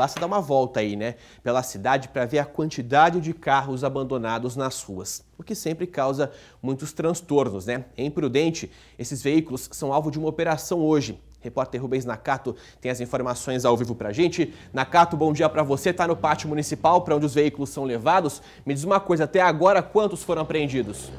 Basta dar uma volta aí, né, pela cidade para ver a quantidade de carros abandonados nas ruas, o que sempre causa muitos transtornos, né? É imprudente, esses veículos são alvo de uma operação hoje. Repórter Rubens Nakato tem as informações ao vivo para a gente. Nakato, bom dia para você. Está no pátio municipal para onde os veículos são levados. Me diz uma coisa, até agora quantos foram apreendidos?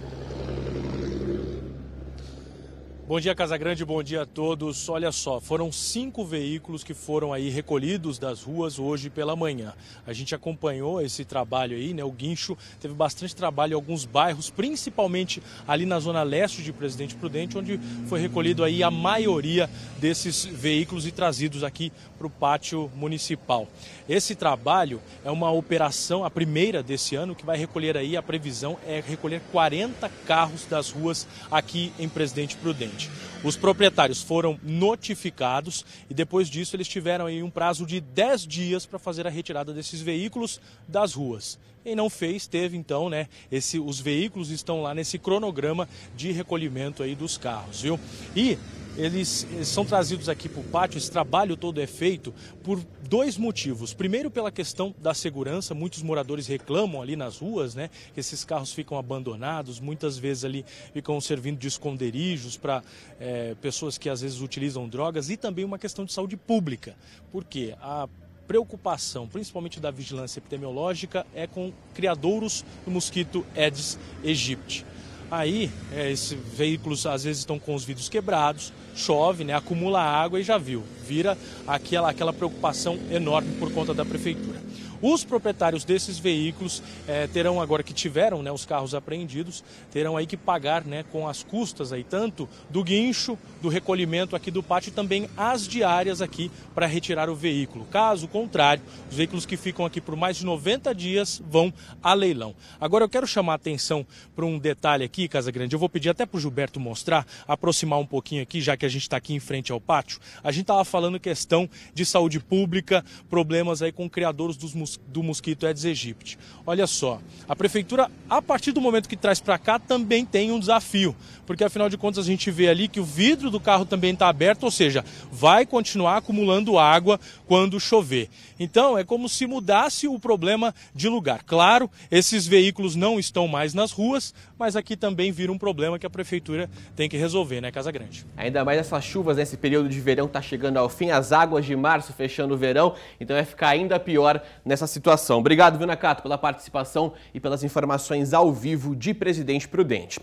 Bom dia, Casagrande, bom dia a todos. Olha só, foram cinco veículos que foram aí recolhidos das ruas hoje pela manhã. A gente acompanhou esse trabalho aí, né? O guincho teve bastante trabalho em alguns bairros, principalmente ali na zona leste de Presidente Prudente, onde foi recolhido aí a maioria desses veículos e trazidos aqui para o pátio municipal. Esse trabalho é uma operação, a primeira desse ano, que vai recolher aí, a previsão é recolher 40 carros das ruas aqui em Presidente Prudente seguinte: os proprietários foram notificados e depois disso eles tiveram aí um prazo de 10 dias para fazer a retirada desses veículos das ruas. Quem não fez, teve então, né? Esse, os veículos estão lá nesse cronograma de recolhimento aí dos carros, viu? E eles, eles eh, são trazidos aqui para o pátio, esse trabalho todo é feito por dois motivos. Primeiro, pela questão da segurança, muitos moradores reclamam ali nas ruas, né, que esses carros ficam abandonados, muitas vezes ali ficam servindo de esconderijos para é, eh, pessoas que às vezes utilizam drogas e também uma questão de saúde pública, porque a preocupação, principalmente da vigilância epidemiológica, é com criadouros do mosquito Aedes aegypti. Aí, é, esses veículos às vezes estão com os vidros quebrados, chove, né, acumula água e já viu, vira aquela, aquela preocupação enorme por conta da prefeitura. Os proprietários desses veículos eh, terão agora que tiveram né, os carros apreendidos, terão aí que pagar né, com as custas aí, tanto do guincho, do recolhimento aqui do pátio e também as diárias aqui para retirar o veículo. Caso contrário, os veículos que ficam aqui por mais de 90 dias vão a leilão. Agora eu quero chamar a atenção para um detalhe aqui, Casa Grande. Eu vou pedir até para o Gilberto mostrar, aproximar um pouquinho aqui, já que a gente está aqui em frente ao pátio. A gente estava falando questão de saúde pública, problemas aí com criadores dos municípios do mosquito Aedes aegypti. Olha só, a prefeitura, a partir do momento que traz para cá, também tem um desafio, porque afinal de contas a gente vê ali que o vidro do carro também está aberto, ou seja, vai continuar acumulando água quando chover. Então é como se mudasse o problema de lugar. Claro, esses veículos não estão mais nas ruas, mas aqui também vira um problema que a prefeitura tem que resolver, né, Casa Grande? Ainda mais essas chuvas nesse período de verão está chegando ao fim, as águas de março fechando o verão, então vai ficar ainda pior nessa essa situação. Obrigado, viu, Cato, pela participação e pelas informações ao vivo de Presidente Prudente.